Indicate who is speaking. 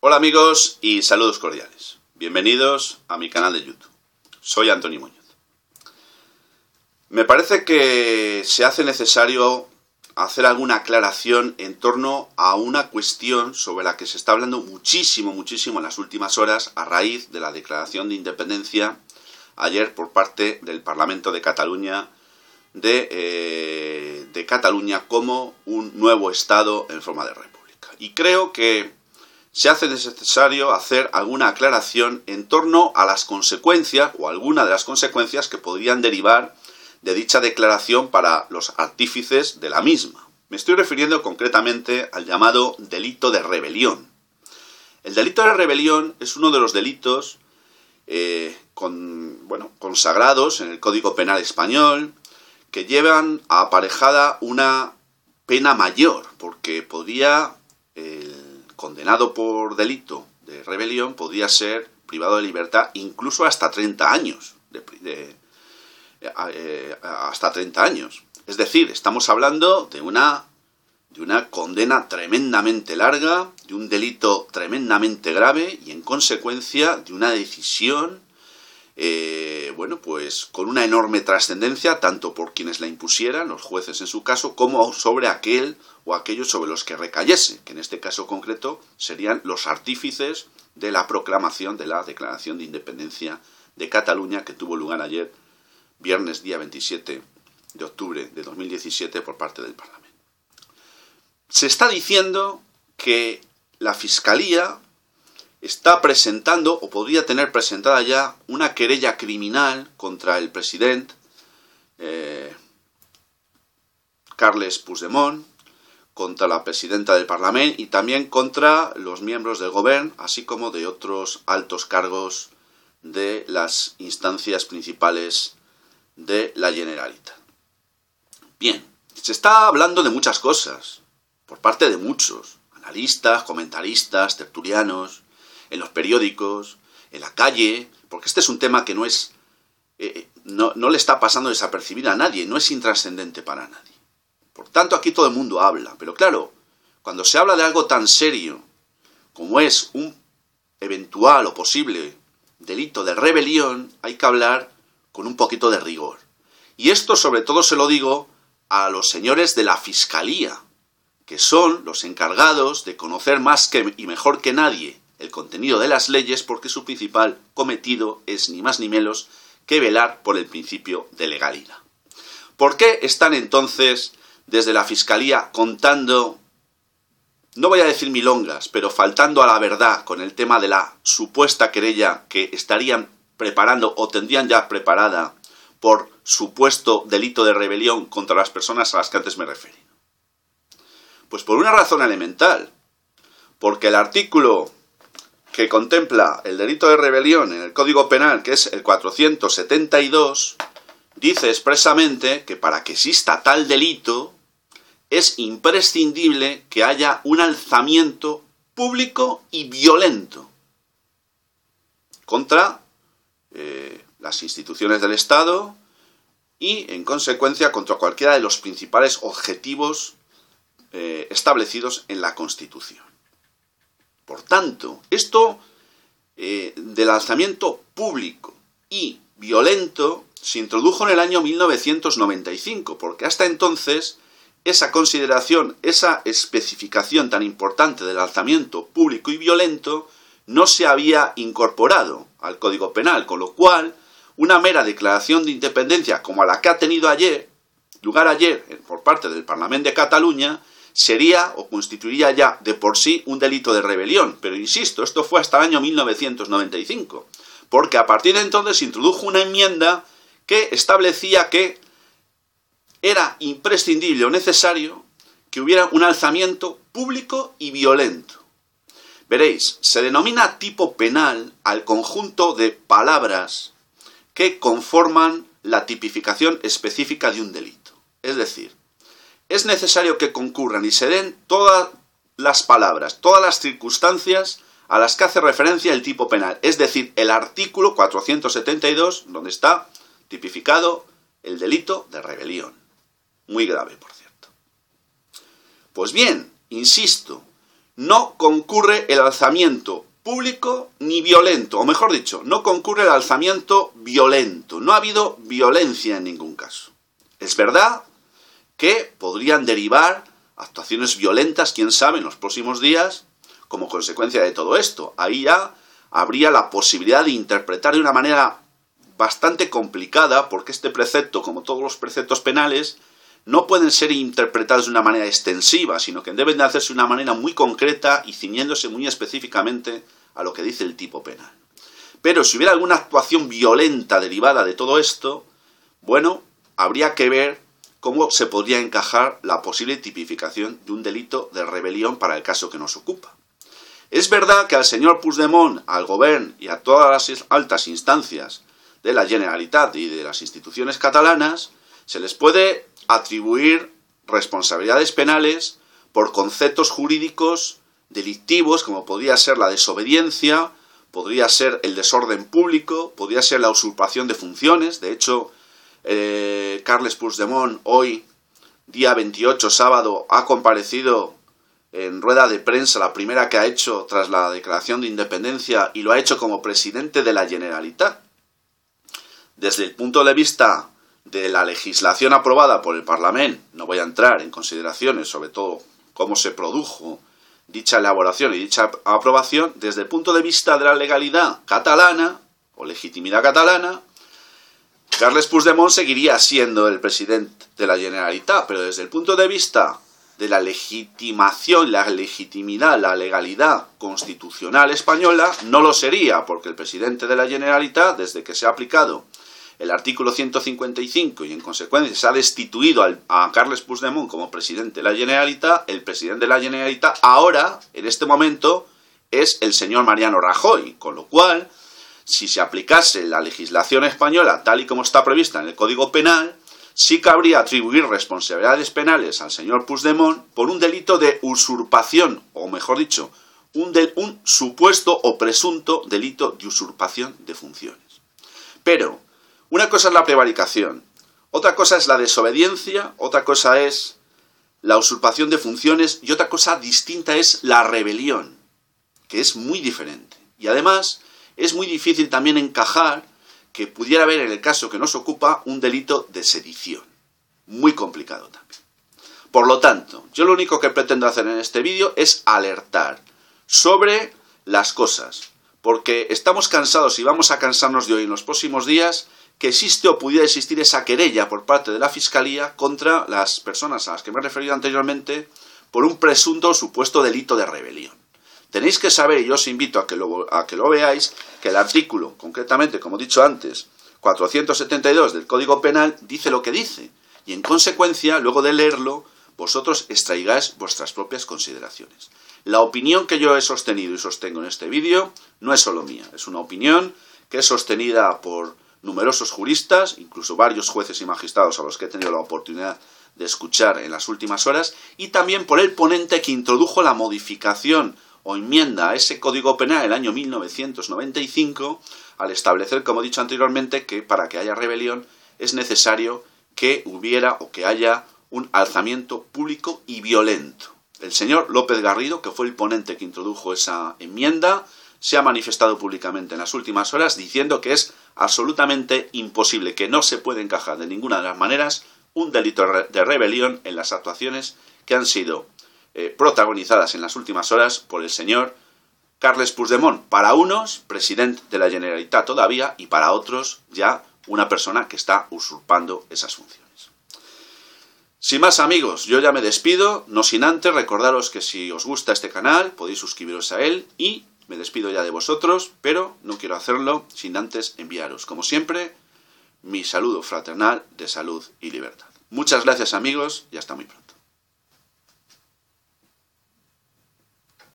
Speaker 1: Hola amigos y saludos cordiales. Bienvenidos a mi canal de YouTube. Soy Antonio Muñoz. Me parece que se hace necesario hacer alguna aclaración en torno a una cuestión sobre la que se está hablando muchísimo, muchísimo en las últimas horas a raíz de la declaración de independencia ayer por parte del Parlamento de Cataluña de, eh, Cataluña como un nuevo Estado en forma de república. Y creo que se hace necesario hacer alguna aclaración en torno a las consecuencias o alguna de las consecuencias que podrían derivar de dicha declaración para los artífices de la misma. Me estoy refiriendo concretamente al llamado delito de rebelión. El delito de rebelión es uno de los delitos eh, bueno, consagrados en el Código Penal español que llevan aparejada una pena mayor, porque podía eh, condenado por delito de rebelión podía ser privado de libertad incluso hasta 30 años. Eh, eh, hasta años. Es decir, estamos hablando de una, de una condena tremendamente larga, de un delito tremendamente grave y en consecuencia de una decisión eh, bueno, pues con una enorme trascendencia, tanto por quienes la impusieran, los jueces en su caso, como sobre aquel o aquellos sobre los que recayese, que en este caso concreto serían los artífices de la proclamación de la Declaración de Independencia de Cataluña, que tuvo lugar ayer, viernes día 27 de octubre de 2017, por parte del Parlamento. Se está diciendo que la Fiscalía está presentando o podría tener presentada ya una querella criminal contra el presidente eh, Carles Puigdemont, contra la presidenta del Parlamento y también contra los miembros del gobierno, así como de otros altos cargos de las instancias principales de la Generalitat. Bien, se está hablando de muchas cosas, por parte de muchos, analistas, comentaristas, tertulianos, en los periódicos, en la calle, porque este es un tema que no es... Eh, eh, no, le está pasando desapercibido a nadie, no es intrascendente para nadie. Por tanto, aquí todo el mundo habla, pero claro, cuando se habla de algo tan serio como es un eventual o posible delito de rebelión, hay que hablar con un poquito de rigor. Y esto sobre todo se lo digo a los señores de la Fiscalía, que son los encargados de conocer más que y mejor que nadie el contenido de las leyes porque su principal cometido es ni más ni menos que velar por el principio de legalidad. ¿Por qué están entonces desde la Fiscalía contando, no voy a decir milongas, pero faltando a la verdad con el tema de la supuesta querella que estarían preparando o tendrían ya preparada por supuesto delito de rebelión contra las personas a las que antes me referí? Pues por una razón elemental, porque el artículo que contempla el delito de rebelión en el Código Penal, que es el 472, dice expresamente que para que exista tal delito es imprescindible que haya un alzamiento público y violento contra eh, las instituciones del Estado y, en consecuencia, contra cualquiera de los principales objetivos eh, establecidos en la Constitución. Por tanto, esto eh, del alzamiento público y violento se introdujo en el año 1995, porque hasta entonces esa consideración, esa especificación tan importante del alzamiento público y violento no se había incorporado al Código Penal, con lo cual una mera declaración de independencia como la que ha tenido ayer, lugar ayer eh, por parte del Parlamento de Cataluña, sería o constituiría ya de por sí un delito de rebelión, pero insisto, esto fue hasta el año 1995, porque a partir de entonces introdujo una enmienda que establecía que era imprescindible o necesario que hubiera un alzamiento público y violento. Veréis, se denomina tipo penal al conjunto de palabras que conforman la tipificación específica de un delito. Es decir, es necesario que concurran y se den todas las palabras, todas las circunstancias a las que hace referencia el tipo penal, es decir, el artículo 472, donde está tipificado el delito de rebelión. Muy grave, por cierto. Pues bien, insisto, no concurre el alzamiento público ni violento, o mejor dicho, no concurre el alzamiento violento, no ha habido violencia en ningún caso. Es verdad que podrían derivar actuaciones violentas, quién sabe, en los próximos días, como consecuencia de todo esto. Ahí ya habría la posibilidad de interpretar de una manera bastante complicada, porque este precepto, como todos los preceptos penales, no pueden ser interpretados de una manera extensiva, sino que deben de hacerse de una manera muy concreta y ciñéndose muy específicamente a lo que dice el tipo penal. Pero si hubiera alguna actuación violenta derivada de todo esto, bueno, habría que ver cómo se podría encajar la posible tipificación de un delito de rebelión para el caso que nos ocupa. Es verdad que al señor Puigdemont, al gobierno y a todas las altas instancias de la Generalitat y de las instituciones catalanas se les puede atribuir responsabilidades penales por conceptos jurídicos delictivos como podría ser la desobediencia, podría ser el desorden público, podría ser la usurpación de funciones, de hecho eh, Carles Puigdemont hoy, día 28, sábado, ha comparecido en rueda de prensa, la primera que ha hecho tras la declaración de independencia, y lo ha hecho como presidente de la Generalitat. Desde el punto de vista de la legislación aprobada por el Parlamento, no voy a entrar en consideraciones sobre todo cómo se produjo dicha elaboración y dicha aprobación, desde el punto de vista de la legalidad catalana o legitimidad catalana, Carles Puigdemont seguiría siendo el presidente de la Generalitat, pero desde el punto de vista de la legitimación, la legitimidad, la legalidad constitucional española, no lo sería, porque el presidente de la Generalitat, desde que se ha aplicado el artículo 155 y en consecuencia se ha destituido a Carles Puigdemont como presidente de la Generalitat, el presidente de la Generalitat ahora, en este momento, es el señor Mariano Rajoy, con lo cual si se aplicase la legislación española tal y como está prevista en el Código Penal, sí cabría atribuir responsabilidades penales al señor Puigdemont por un delito de usurpación, o mejor dicho, un, un supuesto o presunto delito de usurpación de funciones. Pero, una cosa es la prevaricación, otra cosa es la desobediencia, otra cosa es la usurpación de funciones y otra cosa distinta es la rebelión, que es muy diferente. Y además, es muy difícil también encajar que pudiera haber en el caso que nos ocupa un delito de sedición. Muy complicado también. Por lo tanto, yo lo único que pretendo hacer en este vídeo es alertar sobre las cosas, porque estamos cansados y vamos a cansarnos de hoy en los próximos días que existe o pudiera existir esa querella por parte de la Fiscalía contra las personas a las que me he referido anteriormente por un presunto o supuesto delito de rebelión. Tenéis que saber, y os invito a que lo, veáis, que el artículo, concretamente, como he dicho antes, 472 del Código Penal dice lo que dice, y en consecuencia, luego de leerlo, vosotros extraigáis vuestras propias consideraciones. La opinión que yo he sostenido y sostengo en este vídeo no es solo mía, es una opinión que es sostenida por numerosos juristas, incluso varios jueces y magistrados a los que he tenido la oportunidad de escuchar en las últimas horas, y también por el ponente que introdujo la modificación o enmienda a ese Código Penal del año 1995 al establecer, como he dicho anteriormente, que para que haya rebelión es necesario que hubiera o que haya un alzamiento público y violento. El señor López Garrido, que fue el ponente que introdujo esa enmienda, se ha manifestado públicamente en las últimas horas diciendo que es absolutamente imposible, que no se pueda encajar de ninguna de las maneras un delito de rebelión en las actuaciones que han sido eh, protagonizadas en las últimas horas por el señor Carles Puigdemont, para unos presidente de la Generalitat todavía y para otros ya una persona que está usurpando esas funciones. Sin más amigos, yo ya me despido, no sin antes recordaros que si os gusta este canal podéis suscribiros a él y me despido ya de vosotros, pero no quiero hacerlo sin antes enviaros, como siempre, mi saludo fraternal de salud y libertad. Muchas gracias amigos y hasta muy pronto.